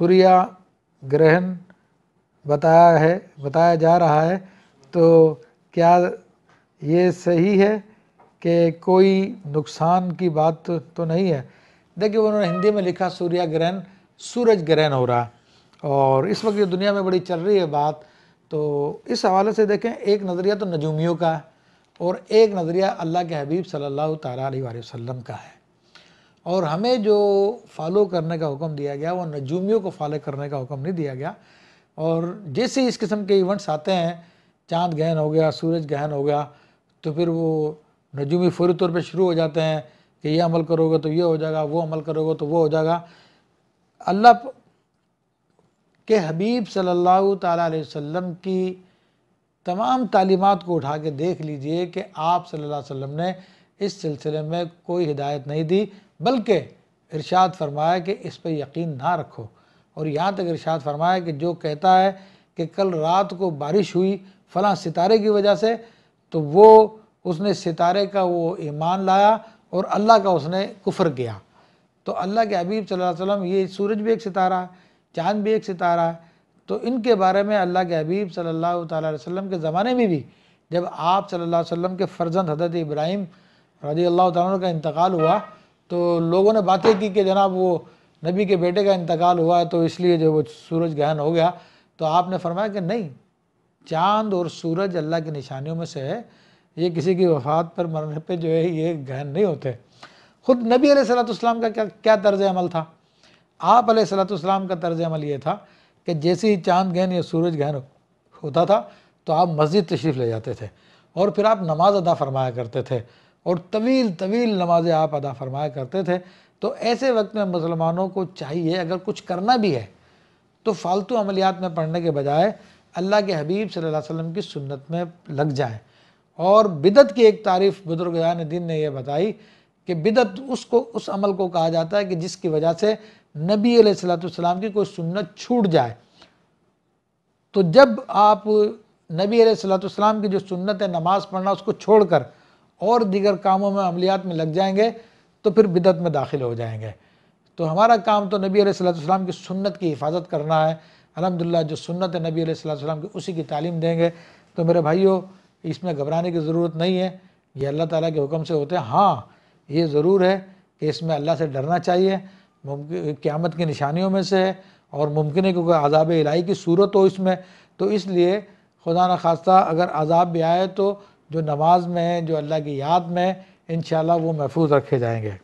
सूर्या ग्रहण बताया है बताया जा रहा है तो क्या ये सही है कि कोई नुकसान की बात तो, नहीं है देखिए उन्होंने हिंदी में लिखा सूर्या ग्रहण सूरज ग्रहण हो रहा है और इस वक्त ये दुनिया में बड़ी चल रही है बात तो इस हवाले से देखें एक नज़रिया तो नजूमियों का है और एक नज़रिया अल्लाह के हबीब सल्लल्लाहु अलैहि वसल्लम का है और हमें जो फॉलो करने का हुक्म दिया गया वो नजूमियों को फॉलो करने का हुक्म नहीं दिया गया और जैसे इस किस्म के इवेंट्स आते हैं चांद गहन हो गया सूरज गहन हो गया तो फिर वो नजूमी फौरी तौर पर शुरू हो जाते हैं कि ये अमल करोगे तो ये हो जाएगा वो अमल करोगे तो वो हो जाएगा अल्लाह के हबीब सल्लल्लाहु अलैहि वसल्लम की तमाम तालीमत को उठा के देख लीजिए कि आप सल्लल्लाहु अलैहि वसल्लम ने इस सिलसिले में कोई हिदायत नहीं दी बल्कि इरशाद फरमाया कि इस पर यकीन ना रखो और यहाँ तक इरशाद फरमाया कि जो कहता है कि कल रात को बारिश हुई फला सितारे की वजह से तो वो उसने सितारे का वो ईमान लाया और अल्लाह का उसने कुफर किया तो अल्लाह के हबीब वसल्लम ये सूरज भी एक सितारा है चाँद भी एक सितारा है तो इनके बारे में अल्लाह के हबीब सल्लल्लाहु अलैहि वसल्लम के ज़माने में भी जब आप सल्लल्लाहु अलैहि वसल्लम के फ़र्जंद हजरत इब्राहिम रजी अल्लाह का इंतकाल हुआ तो लोगों ने बातें की कि जनाब वो नबी के बेटे का इंतकाल हुआ तो इसलिए जो वो सूरज गहन हो गया तो आपने फरमाया कि नहीं चांद और सूरज अल्लाह की निशानियों में से है ये किसी की वफात पर मरने पे जो है ये गहन नहीं होते खुद नबी सलाम का क्या क्या तर्ज अमल था आप सलाम का तर्ज अमल ये था कि जैसे ही चांद गहन या सूरज गहन होता था तो आप मस्जिद तशरीफ़ ले जाते थे और फिर आप नमाज अदा फरमाया करते थे और तवील तवील नमाजें आप अदा फरमाया करते थे तो ऐसे वक्त में मुसलमानों को चाहिए अगर कुछ करना भी है तो फालतू अमलियात में पढ़ने के बजाय अल्लाह के हबीब सल्लल्लाहु अलैहि वसल्लम की सुन्नत में लग जाए और बिदत की एक तारीफ़ बुजुर्ग दिन ने यह बताई कि बिदत उसको उस अमल को कहा जाता है कि जिसकी वजह से नबी सलाम की कोई सुन्नत छूट जाए तो जब आप नबी सलाम की जो सुन्नत है नमाज़ पढ़ना उसको छोड़कर और दीगर कामों में अमलियात में लग जाएंगे तो फिर बिदत में दाखिल हो जाएंगे तो हमारा काम तो नबी अलैहिस्सलाम की सुन्नत की हिफाजत करना है अलहमदिल्ला जो सुन्नत है नबी अलैहिस्सलाम की उसी की तालीम देंगे तो मेरे भाइयों इसमें घबराने की ज़रूरत नहीं है ये अल्लाह ताला के हुक्म से होते हैं हाँ ये ज़रूर है कि इसमें अल्लाह से डरना चाहिए मुमकिन क़्यामत की निशानियों में से है और मुमकिन है क्योंकि अजाब इलाही की सूरत हो इसमें तो इसलिए खुदा न खास्ता अगर अजाब भी आए तो जो नमाज में हैं जो अल्लाह की याद में हैं इन वो महफूज रखे जाएंगे